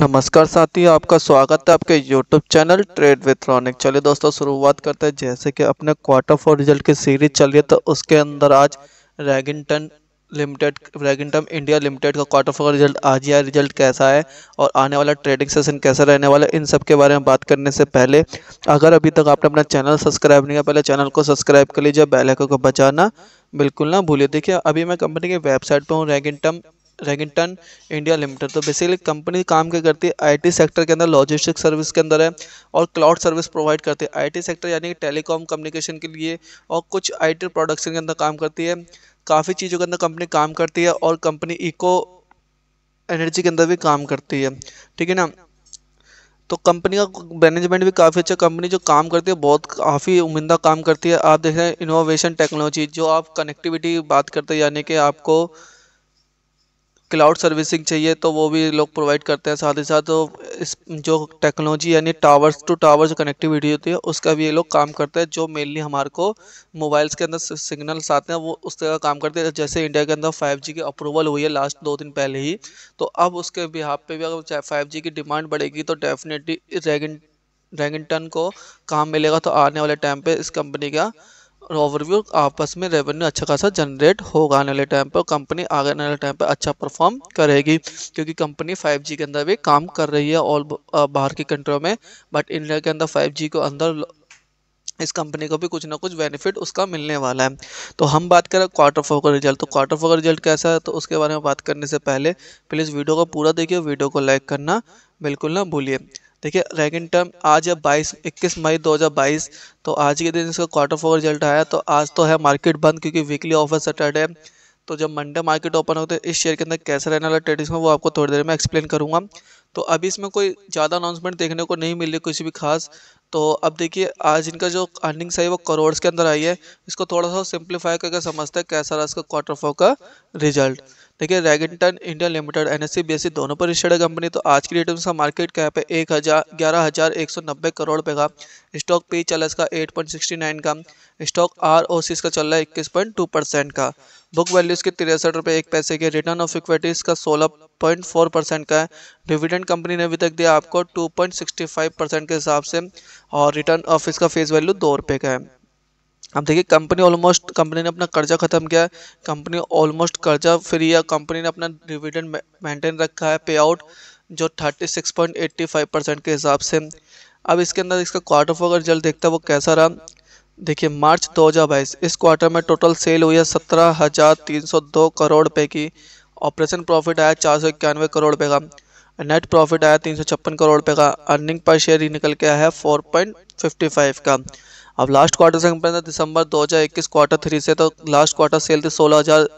नमस्कार साथी आपका स्वागत है आपके YouTube channel trade with Ronik चलिए दोस्तों शुरुआत करते हैं जैसे कि अपने क्वार्टर फोर रिजल्ट की सीरीज चल रही है तो उसके अंदर आज Redington limited Redington India limited का क्वार्टर फोर रिजल्ट आज या रिजल्ट कैसा है और आने वाला ट्रेडिंग सेशन कैसा रहने वाला है इन सब के बारे में बात करने से पहले अगर अभी तक आपने अपना चैनल सब्सक्राइब नहीं किया पहले चैनल को सब्सक्राइब कर लीजिए बेल को बचाना बिल्कुल ना भूलिए देखिए अभी मैं कंपनी की वेबसाइट पर हूँ रैगिंगटम रेगिंगटन इंडिया लिमिटेड तो बेसिकली कंपनी काम क्या करती है आईटी सेक्टर के अंदर लॉजिस्टिक सर्विस के अंदर है और क्लाउड सर्विस प्रोवाइड करती है आईटी सेक्टर यानी कि टेलीकॉम कम्युनिकेशन के लिए और कुछ आईटी प्रोडक्शन के अंदर काम करती है काफ़ी चीज़ों के अंदर कंपनी काम करती है और कंपनी इको एनर्जी के अंदर भी काम करती है ठीक है ना तो कंपनी का मैनेजमेंट भी काफ़ी अच्छा कंपनी जो काम करती है बहुत काफ़ी उमिंदा काम करती है आप देख रहे हैं इनोवेशन टेक्नोलॉजी जो आप कनेक्टिविटी बात करते हैं यानी कि आपको क्लाउड सर्विसिंग चाहिए तो वो भी लोग प्रोवाइड करते हैं साथ ही साथ तो इस जो टेक्नोलॉजी यानी टावर्स टू टावर जो कनेक्टिविटी होती है उसका भी ये लोग काम करते हैं जो मेनली हमारे को मोबाइल्स के अंदर सिग्नल्स आते हैं वो उस तरह काम करते हैं जैसे इंडिया के अंदर फाइव की अप्रूवल हुई है लास्ट दो दिन पहले ही तो अब उसके बिहार पे भी अगर फाइव की डिमांड बढ़ेगी तो डेफिनेटली रेगिन रेगिंगटन को काम मिलेगा तो आने वाले टाइम पर इस कंपनी का ओवरव्यू आपस में रेवेन्यू अच्छा खासा जनरेट होगा आने वाले टाइम पर कंपनी आगे आने वाले टाइम पर अच्छा परफॉर्म करेगी क्योंकि कंपनी 5G के अंदर भी काम कर रही है ऑल बाहर की कंट्रियों में बट इंडिया के अंदर 5G के अंदर इस कंपनी को भी कुछ ना कुछ बेनिफिट उसका मिलने वाला है तो हम बात करें क्वार्टर फोर का रिजल्ट तो क्वार्टर फोर का रिजल्ट कैसा है तो उसके बारे में बात करने से पहले प्लीज़ वीडियो को पूरा देखिए वीडियो को लाइक करना बिल्कुल ना भूलिए देखिए रेगिंग टर्म आज है बाईस इक्कीस मई 2022 तो आज के दिन इसका क्वार्टर फोर रिजल्ट आया तो आज तो है मार्केट बंद क्योंकि वीकली ऑफर सैटरडे तो जब मंडे मार्केट ओपन होते इस शेयर के अंदर कैसे रहने वाला ट्रेडिंग में वो आपको थोड़ी देर में एक्सप्लेन करूँगा तो अभी इसमें कोई ज़्यादा अनाउंसमेंट देखने को नहीं मिल रही किसी भी खास तो अब देखिए आज इनका जो अर्निंग्स है वो करोड़ के अंदर आई है इसको थोड़ा सा सिंप्लीफाई करके समझते हैं कैसा रहा इसका क्वार्टर फोर का रिजल्ट देखिए Redington India limited N S C दोनों पर है कंपनी तो आज की डेट में मार्केट कैप है एक हज़ार ग्यारह हज़ार एक सौ नब्बे करोड़ रुपये का स्टॉक पी चल इसका एट पॉइंट सिक्सटी नाइन का स्टॉक आर ओ सी इसका चल रहा है इक्कीस पॉइंट टू परसेंट का बुक वैल्यू इसके तिरसठ रुपये एक पैसे के रिटर्न ऑफ इक्विटी इसका सोलह पॉइंट फोर परसेंट का है डिविडेंड कंपनी ने अभी तक दिया आपको two point sixty five percent के हिसाब से और रिटर्न ऑफ इसका फेस वैल्यू दो रुपये का है अब देखिए कंपनी ऑलमोस्ट कंपनी ने अपना कर्जा खत्म किया कंपनी ऑलमोस्ट कर्जा फ्री है कंपनी ने अपना डिविडेंड मेंटेन रखा है पे आउट जो 36.85 परसेंट के हिसाब से अब इसके अंदर इसका क्वार्टर फोर अगर जल्द देखता है वो कैसा रहा देखिए मार्च 2022 इस क्वार्टर में टोटल सेल हुई है सत्रह हज़ार तीन सौ दो करोड़ रुपये की ऑपरेशन प्रॉफिट आया चार सौ इक्यानवे करोड़ रुपये का नेट प्रॉफिट आया तीन सौ छप्पन करोड़ रुपये का अर्निंग पर शेयर ही निकल के आया है फोर पॉइंट फिफ्टी फाइव का अब लास्ट क्वार्टर से कंपेयर दिसंबर 2021 क्वार्टर थ्री से तो लास्ट क्वार्टर सेल थी सोलह हज़ार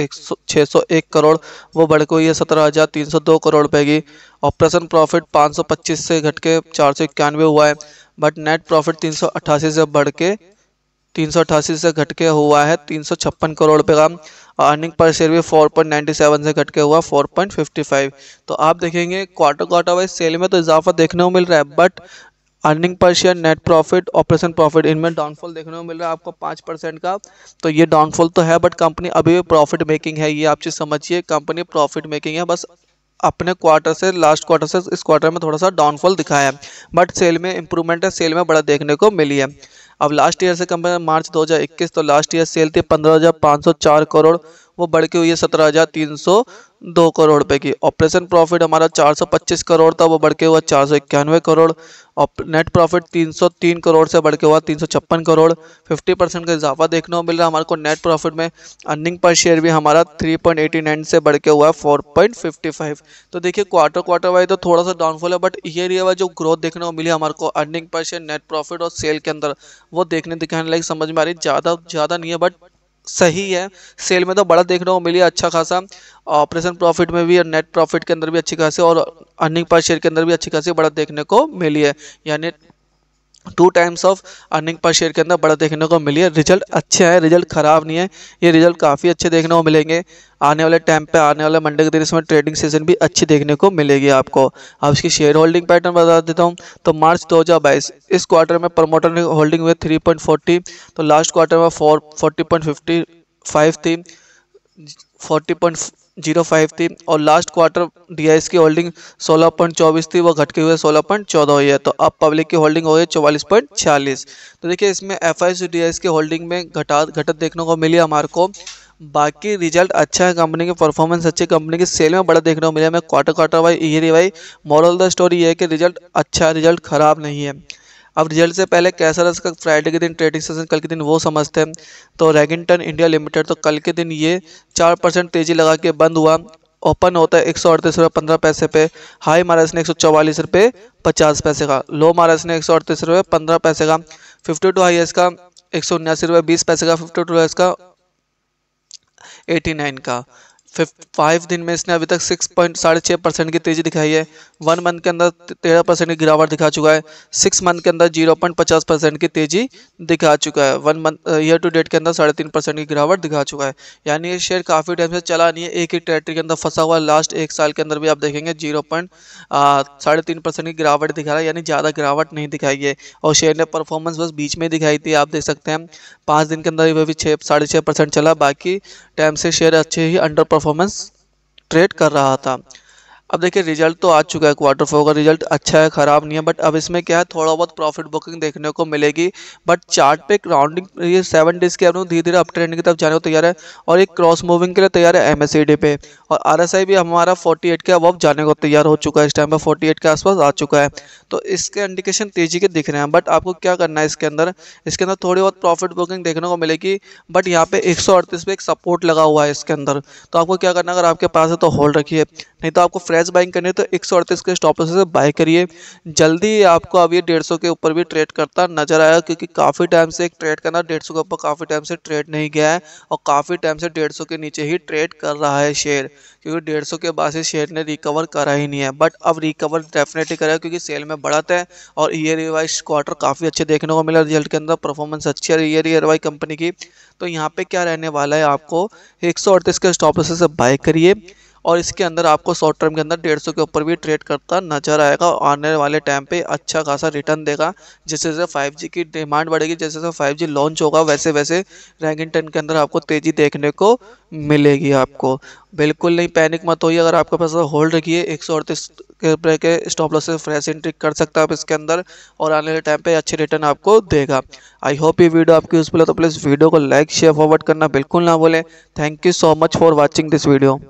एक सौ छः सौ एक करोड़ वो बढ़ गई है सत्रह हज़ार तीन सौ दो करोड़ रुपये की ऑपरेशन प्रॉफिट पाँच सौ पच्चीस से घट के चार सौ इक्यानवे हुआ है बट नेट प्रॉफिट तीन सौ अट्ठासी से बढ़ के तीन सौ अट्ठासी से घट के हुआ है तीन सौ छप्पन करोड़ रुपये का अर्निंग पर शेयर भी फोर पॉइंट नाइन्टी सेवन से घट के हुआ फोर पॉइंट फिफ्टी फाइव तो आप देखेंगे क्वार्टर क्वार्टर वाइज सेल में तो इजाफा देखने को मिल रहा है but earning per share net profit operation profit इनमें डाउनफॉल देखने को मिल रहा है आपको पाँच परसेंट का तो ये डाउनफॉल तो है बट कंपनी अभी भी प्रॉफिट मेकिंग है ये आप चीज़ समझिए कंपनी प्रॉफिट मेकिंग है बस अपने क्वार्टर से लास्ट क्वार्टर से इस क्वार्टर में थोड़ा सा डाउनफॉल दिखाया है बट सेल में इंप्रूवमेंट है सेल में बड़ा देखने को मिली है अब लास्ट ईयर से कंपनी मार्च दो तो लास्ट ईयर सेल थी पंद्रह करोड़ वो बढ़ के हुई है सत्रह हज़ार तीन सौ दो करोड़ रुपए की ऑपरेशन प्रॉफिट हमारा चार सौ पच्चीस करोड़ था वो बढ़ के हुआ चार सौ इक्यानवे करोड़ नेट प्रॉफिट तीन सौ तीन करोड़ से बढ़ के हुआ तीन सौ छप्पन करोड़ फिफ्टी परसेंट का इजाफा देखने को मिल रहा है हमारे को नेट प्रॉफिट में अर्निंग पर शेयर भी हमारा थ्री पॉइंट एटी नाइन से बढ़ के हुआ है फोर पॉइंट फिफ्टी फाइव तो देखिए क्वार्टर क्वार्टर वाइज तो थोड़ा सा डाउनफॉल है बट ईयर ईयर वाइज जो ग्रोथ देखने को मिली हमारे को earning per share net profit और सेल के अंदर वो देखने दिखाने लाइक समझ में आ रही ज़्यादा ज़्यादा नहीं है बट सही है सेल में तो बड़ा देखने को मिली अच्छा खासा ऑपरेशन प्रॉफिट में भी और नेट प्रॉफिट के अंदर भी अच्छी खासी और अर्निंग पर शेयर के अंदर भी अच्छी खासी बड़ा देखने को मिली है यानी two times of earning per share के अंदर बड़ा देखने को मिली है रिजल्ट अच्छे हैं रिजल्ट ख़राब नहीं है ये रिजल्ट काफ़ी अच्छे देखने को मिलेंगे आने वाले टाइम पे आने वाले मंडे के दिन इसमें ट्रेडिंग सीजन भी अच्छी देखने को मिलेगी आपको अब इसकी शेयर होल्डिंग पैटर्न बता देता हूँ तो मार्च 2022 इस क्वार्टर में प्रमोटर ने होल्डिंग हुई 3.40 तो लास्ट क्वार्टर में four forty point fifty five थी फोर्टी पॉइंट जीरो फाइव थी और लास्ट क्वार्टर डीआईएस की होल्डिंग सोलह पॉइंट चौबीस थी वो घटके हुए सोलह पॉइंट चौदह हुई है तो अब पब्लिक की होल्डिंग हो गई चौवालीस पॉइंट छियालीस तो देखिए इसमें F I D I S की होल्डिंग में घटा घटत देखने को मिली हमारे को बाकी रिजल्ट अच्छा है कंपनी की परफॉर्मेंस अच्छी कंपनी की सेल में बड़ा देखने को मिला हमें quarter quarter Y year Y moral the story ये है कि रिजल्ट अच्छा है रिजल्ट खराब नहीं है अब रिजल्ट से पहले कैसा रहा इसका फ्राइडे के दिन ट्रेडिंग सेशन कल के दिन वो समझते हैं तो रेगिंगटन इंडिया लिमिटेड तो कल के दिन ये चार परसेंट तेजी लगा के बंद हुआ ओपन होता है एक सौ अड़तीस रुपये पंद्रह पैसे पे हाई मारा इसने एक सौ चौवालीस रुपये पचास पैसे का लो मारा इसने एक सौ अड़तीस रुपये पंद्रह पैसे का फिफ्टी टू हाई इसका एक सौ उन्यासी रुपये बीस पैसे का फिफ्टी टू इसका एटी नाइन का फाइव दिन में इसने अभी तक सिक्स पॉइंट साढ़े छः परसेंट की तेजी दिखाई है वन मंथ के अंदर तेरह परसेंट की गिरावट दिखा चुका है सिक्स मंथ के अंदर जीरो पॉइंट पचास परसेंट की तेजी दिखा चुका है one month year to date के अंदर साढ़े तीन परसेंट की गिरावट दिखा चुका है यानी ये शेयर काफ़ी टाइम से चला नहीं है एक ही टेरेटरी के अंदर फंसा हुआ लास्ट एक साल के अंदर भी आप देखेंगे जीरो पॉइंट uh, साढ़े तीन परसेंट की गिरावट दिखा रहा है यानी ज़्यादा गिरावट नहीं दिखाई है और शेयर ने परफॉर्मेंस बस बीच में दिखाई थी आप देख सकते हैं पाँच दिन के अंदर भी छः साढ़े छः परसेंट चला बाकी टाइम से शेयर अच्छे ही अंडर परफॉर्म परफॉर्मेंस ट्रेड कर रहा था अब देखिए रिजल्ट तो आ चुका है क्वार्टर फोर का रिजल्ट अच्छा है ख़राब नहीं है बट अब इसमें क्या है थोड़ा बहुत प्रॉफिट बुकिंग देखने को मिलेगी बट चार्ट पे राउंडिंग ये सेवन डेज के एवरेज धीरे धीरे अप ट्रेंड की तरफ जाने को तैयार है और एक क्रॉस मूविंग के लिए तैयार है एम पे और आर भी हमारा फोर्टी के अब जाने को तैयार हो चुका है इस टाइम पर फोर्टी के आसपास आ चुका है तो इसके इंडिकेशन तेज़ी के दिख रहे हैं बट आपको क्या करना है इसके अंदर इसके अंदर थोड़ी बहुत प्रॉफिट बुकिंग देखने को मिलेगी बट यहाँ पे एक पे एक सपोर्ट लगा हुआ है इसके अंदर तो आपको क्या करना अगर आपके पास है तो होल्ड रखिए नहीं तो आपको फ्रेश कैश बाइंग करनी है तो एक के स्टॉप लॉस से बाय करिए जल्दी आपको अब ये डेढ़ के ऊपर भी ट्रेड करता नजर आया क्योंकि काफ़ी टाइम से एक ट्रेड करना डेढ़ के ऊपर काफ़ी टाइम से ट्रेड नहीं गया है और काफ़ी टाइम से डेढ़ के नीचे ही ट्रेड कर रहा है शेयर क्योंकि डेढ़ के बाद से शेयर ने रिकवर करा ही नहीं है बट अब रिकवर डेफिनेटली करेगा क्योंकि सेल में बढ़त है और ईयर रिवाइज क्वार्टर काफ़ी अच्छे देखने को मिला रिजल्ट के अंदर परफॉर्मेंस अच्छी है ईयर ईयर वाई कंपनी की तो यहाँ पे क्या रहने वाला है आपको एक सौ अड़तीस के स्टॉप से बाय करिए और इसके अंदर आपको शॉर्ट टर्म के अंदर डेढ़ के ऊपर भी ट्रेड करता नजर आएगा आने वाले टाइम पर अच्छा खासा रिटर्न देगा जैसे जैसे फाइव की डिमांड बढ़ेगी जैसे जैसे फाइव लॉन्च होगा वैसे वैसे रैंकिंग टेन के अंदर आपको तेज़ी देखने को मिलेगी आपको बिल्कुल नहीं पैनिक मत होइए अगर आपके पास होल्ड रखिए एक सौ अड़तीस के, रुपये के स्टॉप लॉस से फ्रेश एंट्री कर सकते हैं आप इसके अंदर और आने वाले टाइम पे अच्छे रिटर्न आपको देगा आई होप ये वीडियो आपकी यूजफुल है तो प्लीज़ वीडियो को लाइक शेयर फॉरवर्ड करना बिल्कुल ना बोले thank you so much for watching this video